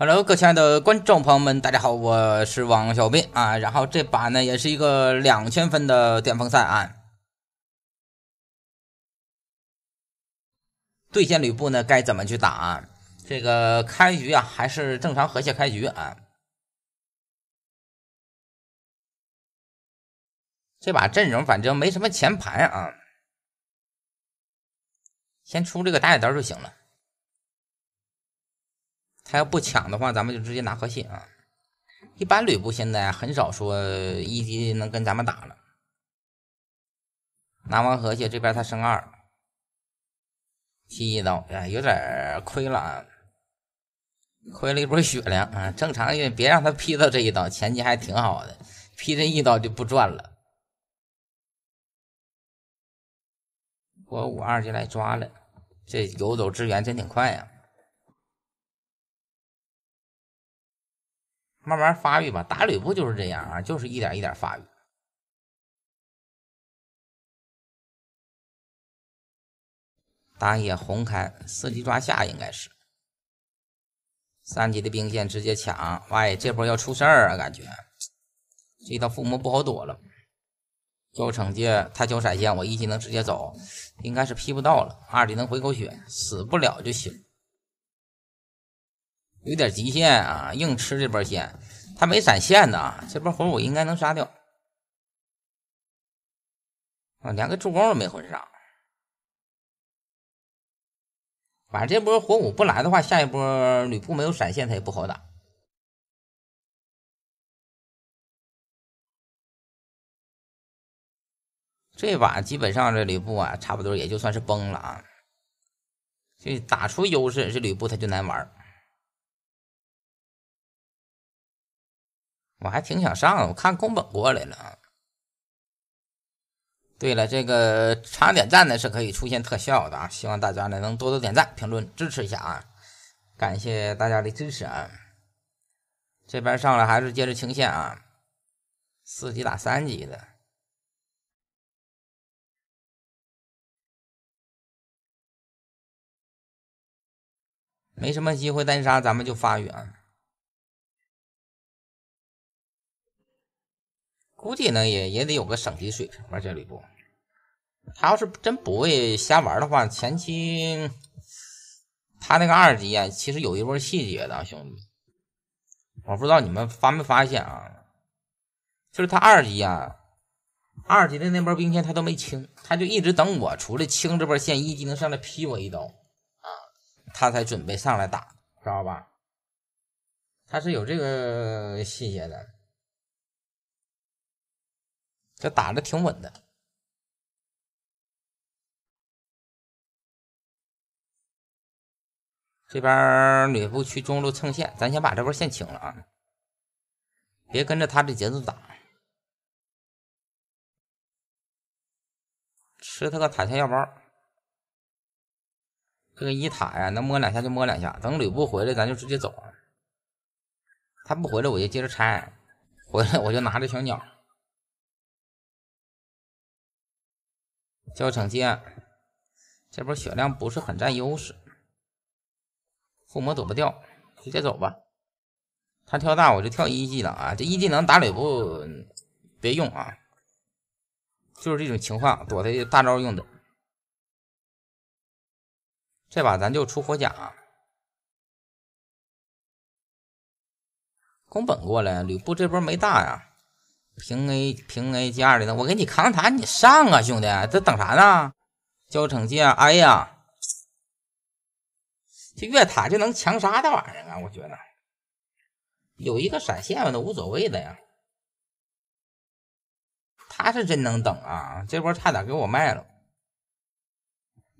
Hello，各位亲爱的观众朋友们，大家好，我是王小斌啊。然后这把呢也是一个两千分的巅峰赛啊。对线吕布呢该怎么去打啊？这个开局啊还是正常河蟹开局啊。这把阵容反正没什么前排啊，先出这个打野刀就行了。他要不抢的话，咱们就直接拿核心啊。一般吕布现在很少说一级能跟咱们打了。拿完核心，这边他升二，劈一刀，哎，有点亏了啊，亏了一波血量啊。正常也别让他劈到这一刀，前期还挺好的，劈这一刀就不赚了。我五二就来抓了，这游走支援真挺快呀。慢慢发育吧，打吕布就是这样啊，就是一点一点发育。打野红开，四级抓下应该是。三级的兵线直接抢，喂，这波要出事儿啊！感觉这道附魔不好躲了。交惩戒，他交闪现，我一技能直接走，应该是劈不到了。二技能回口血，死不了就行。有点极限啊，硬吃这波线，他没闪现呢。这波火舞应该能杀掉啊，连个助攻都没混上。反正这波火舞不来的话，下一波吕布没有闪现，他也不好打。这把基本上这吕布啊，差不多也就算是崩了啊。就打出优势，这吕布他就难玩。我还挺想上，我看宫本过来了。对了，这个长点赞的是可以出现特效的啊，希望大家呢能多多点赞、评论支持一下啊，感谢大家的支持啊。这边上来还是接着清线啊，四级打三级的，没什么机会单杀，咱们就发育啊。估计呢，也也得有个省级水平吧。这吕布，他要是真不会瞎玩的话，前期他那个二级啊，其实有一波细节的兄弟，我不知道你们发没发现啊？就是他二级啊，二级的那波兵线他都没清，他就一直等我出来清这波线，一技能上来劈我一刀啊，他才准备上来打，知道吧？他是有这个细节的。这打的挺稳的，这边吕布去中路蹭线，咱先把这波线清了啊！别跟着他的节奏打，吃他个塔下药包。这个一塔呀，能摸两下就摸两下，等吕布回来咱就直接走。他不回来我就接着拆，回来我就拿着小鸟。交惩戒，这波血量不是很占优势，附魔躲不掉，直接走吧。他跳大，我就跳一技能啊！这一技能打吕布别用啊，就是这种情况，躲他大招用的。这把咱就出火甲。宫本过来，吕布这波没大呀。平 A 平 A 加二的呢，我给你扛塔，你上啊，兄弟，这等啥呢？交惩戒！哎呀，这越塔就能强杀的玩意儿啊，我觉得有一个闪现都无所谓的呀。他是真能等啊，这波差点给我卖了。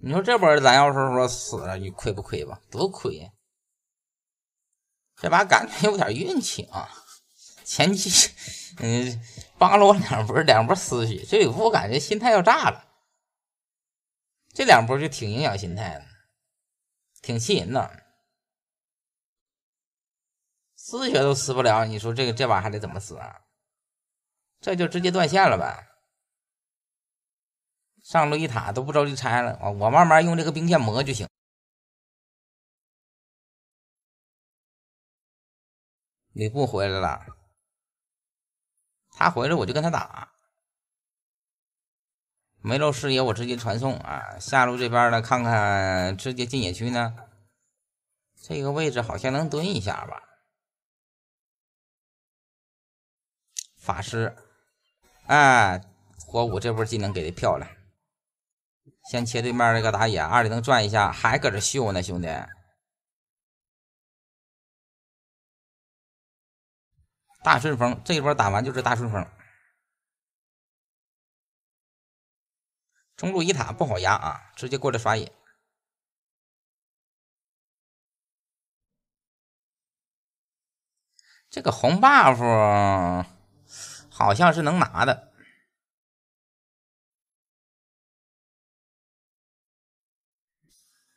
你说这波咱要是说死了，你亏不亏吧？多亏！这把感觉有点运气啊。前期，嗯，扒了我两波，两波丝血，这我感觉心态要炸了。这两波就挺影响心态的，挺气人的。丝血都死不了，你说这个这把还得怎么死啊？这就直接断线了呗。上路一塔都不着急拆了我我慢慢用这个兵线磨就行。吕布回来了。他回来我就跟他打，没露视野我直接传送啊！下路这边呢，看看，直接进野区呢。这个位置好像能蹲一下吧？法师，哎，火舞这波技能给的漂亮，先切对面那个打野，二技能转一下，还搁这秀呢，兄弟。大顺风，这一波打完就是大顺风。中路一塔不好压啊，直接过来刷野。这个红 buff 好像是能拿的。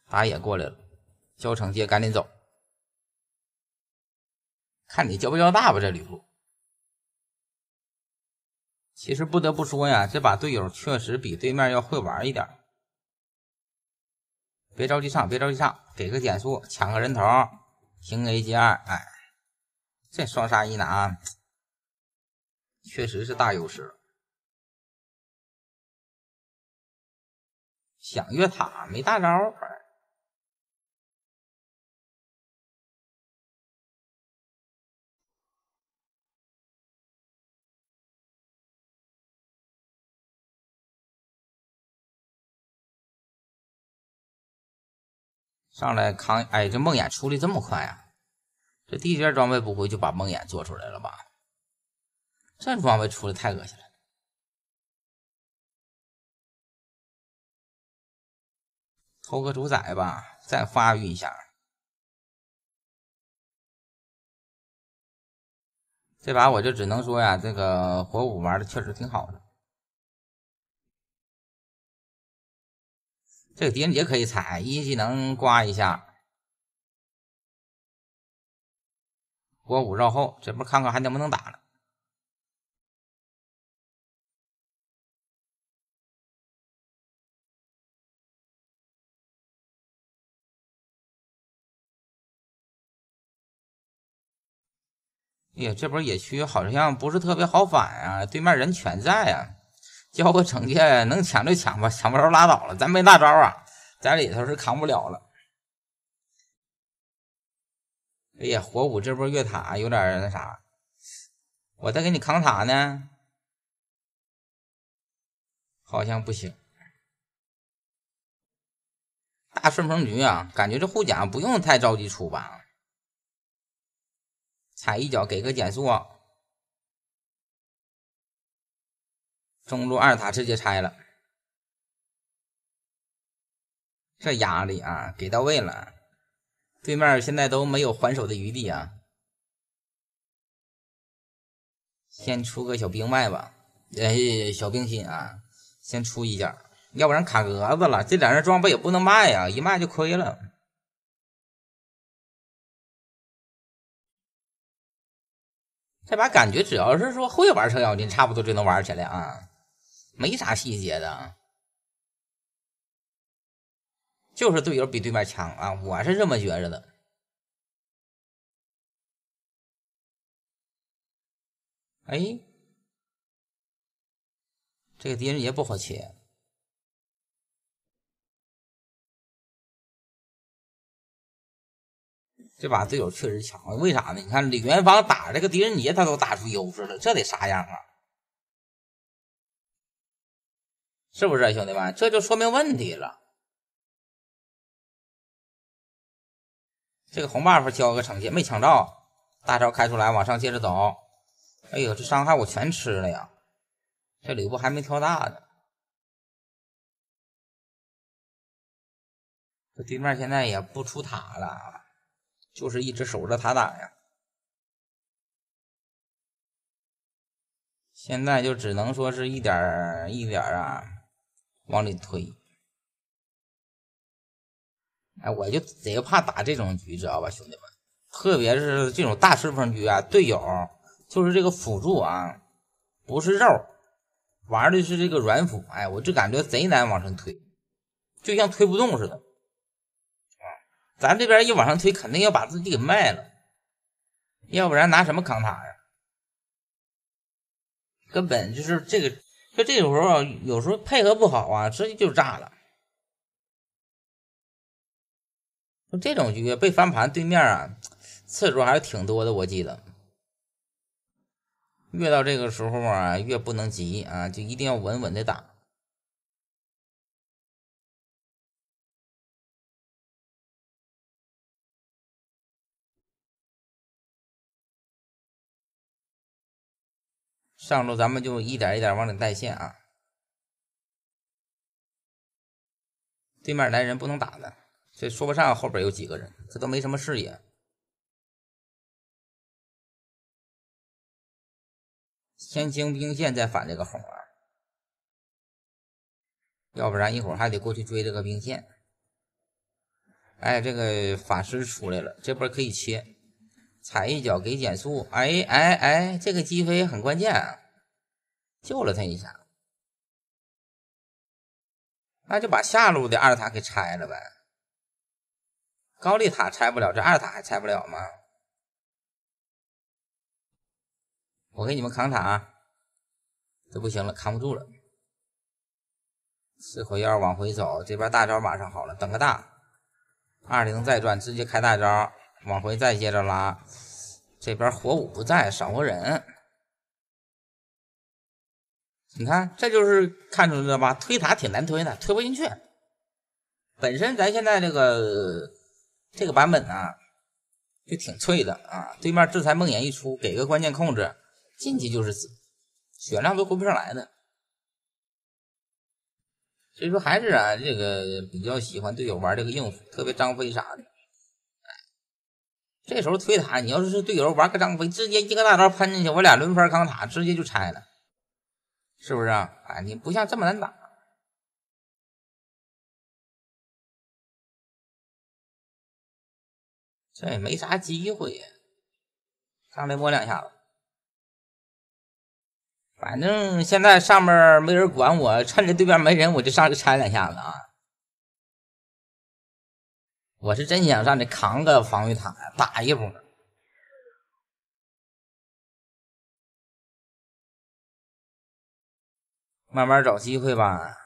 打野过来了，交惩戒赶紧走。看你交不交大吧，这吕布。其实不得不说呀，这把队友确实比对面要会玩一点。别着急上，别着急上，给个减速，抢个人头，平 A 接二，哎，这双杀一拿，确实是大优势。想越塔没大招。上来扛哎，这梦魇出的这么快呀？这第一件装备不会就把梦魇做出来了吧？这装备出的太恶心了。偷个主宰吧，再发育一下。这把我就只能说呀，这个火舞玩的确实挺好的。这个狄仁杰可以踩一技能刮一下，国五绕后，这波看看还能不能打了。哎呀，这波野区好像不是特别好反啊，对面人全在啊。交个惩戒，能抢就抢吧，抢不着拉倒了，咱没大招啊，在里头是扛不了了。哎呀，火舞这波越塔有点那啥，我在给你扛塔呢，好像不行。大顺风局啊，感觉这护甲不用太着急出吧？踩一脚给个减速。中路二塔直接拆了，这压力啊给到位了，对面现在都没有还手的余地啊！先出个小兵卖吧，哎，小兵心啊，先出一件，要不然卡格子了，这两件装备也不能卖呀，一卖就亏了。这把感觉只要是说会玩程咬金，差不多就能玩起来啊！没啥细节的，就是队友比对面强啊，我是这么觉着的。哎，这个狄仁杰不好切，这把队友确实强，为啥呢？你看李元芳打这个狄仁杰，他都打出优势了，这得啥样啊？是不是啊，兄弟们？这就说明问题了。这个红 buff 交个惩戒没抢到，大招开出来往上接着走。哎呦，这伤害我全吃了呀！这吕布还没挑大呢。这对面现在也不出塔了，就是一直守着塔打呀。现在就只能说是一点一点啊。往里推，哎，我就贼怕打这种局，知道吧，兄弟们？特别是这种大顺风局啊，队友就是这个辅助啊，不是肉，玩的是这个软辅，哎，我就感觉贼难往上推，就像推不动似的。啊，咱这边一往上推，肯定要把自己给卖了，要不然拿什么扛塔呀？根本就是这个。就这种时候，有时候配合不好啊，直接就炸了。这种局被翻盘，对面啊次数还是挺多的，我记得。越到这个时候啊，越不能急啊，就一定要稳稳的打。上路咱们就一点一点往里带线啊！对面来人不能打的，这说不上后边有几个人，这都没什么视野。先清兵线再反这个红啊！要不然一会儿还得过去追这个兵线。哎，这个法师出来了，这波可以切，踩一脚给减速。哎哎哎，这个击飞很关键。啊！救了他一下，那就把下路的二塔给拆了呗。高丽塔拆不了，这二塔还拆不了吗？我给你们扛塔，这不行了，扛不住了。四火曜往回走，这边大招马上好了，等个大，二零再转，直接开大招，往回再接着拉。这边火舞不在，少个人。你看，这就是看出来了吧？推塔挺难推的，推不进去。本身咱现在这个这个版本啊，就挺脆的啊。对面制裁梦魇一出，给个关键控制，进去就是死，血量都回不上来的。所以说，还是啊，这个比较喜欢队友玩这个硬辅，特别张飞啥的。这时候推塔，你要是队友玩个张飞，直接一个大招喷进去，我俩轮番扛塔，直接就拆了。是不是啊？啊，你不像这么难打，这也没啥机会，呀，上来摸两下子。反正现在上面没人管我，趁着对面没人，我就上去拆两下子啊！我是真想上去扛个防御塔，打一波。慢慢找机会吧。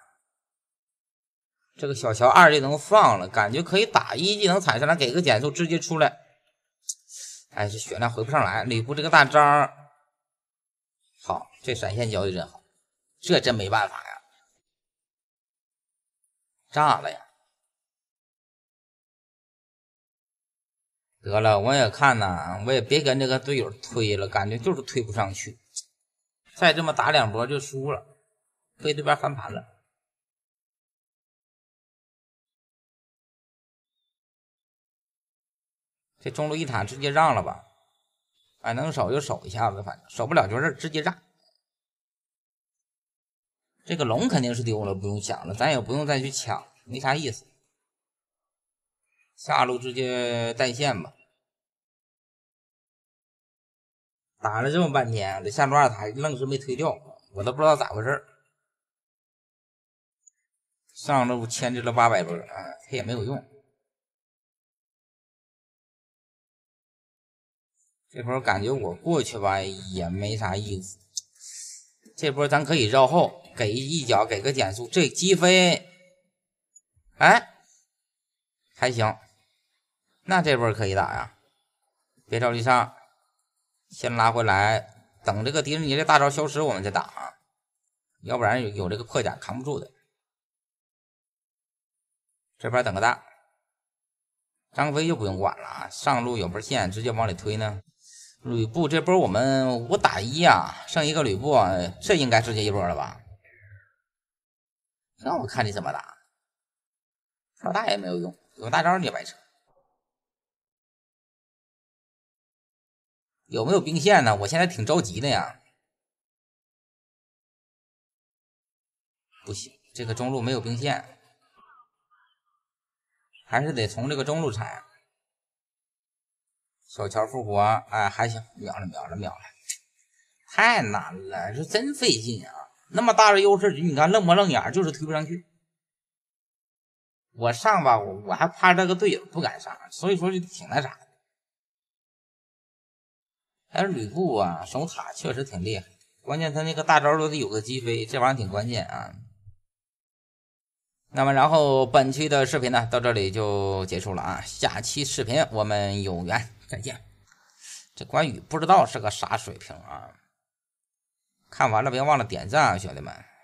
这个小乔二技能放了，感觉可以打一技能踩下来，给个减速，直接出来。哎，这血量回不上来。吕布这个大招好，这闪现交的真好，这真没办法呀！炸了呀！得了，我也看呐，我也别跟这个队友推了，感觉就是推不上去，再这么打两波就输了。被对面翻盘了，这中路一塔直接让了吧，反能守就守一下子，反正守不了就是直接让。这个龙肯定是丢了，不用抢了，咱也不用再去抢，没啥意思。下路直接带线吧，打了这么半天，这下路二塔愣是没推掉，我都不知道咋回事儿。上路牵制了八百波，哎，他也没有用。这波感觉我过去吧也没啥意思。这波咱可以绕后，给一脚，给个减速。这击飞，哎，还行。那这波可以打呀，别着急上，先拉回来，等这个迪士尼的大招消失，我们再打啊。要不然有有这个破甲扛不住的。这边等个大，张飞就不用管了啊！上路有波线，直接往里推呢。吕布这波我们五打一啊，剩一个吕布，这应该直接一波了吧？那我看你怎么打，放大也没有用，有大招你也白扯。有没有兵线呢？我现在挺着急的呀。不行，这个中路没有兵线。还是得从这个中路拆，小乔复活，哎，还行，秒了，秒了，秒了，太难了，是真费劲啊！那么大的优势局，你看愣不愣眼，就是推不上去。我上吧，我还怕这个队友不敢上，所以说就挺那啥的。还是吕布啊，守塔确实挺厉害，关键他那个大招都得有个击飞，这玩意儿挺关键啊。那么，然后本期的视频呢，到这里就结束了啊！下期视频我们有缘再见。这关羽不知道是个啥水平啊？看完了别忘了点赞啊，兄弟们！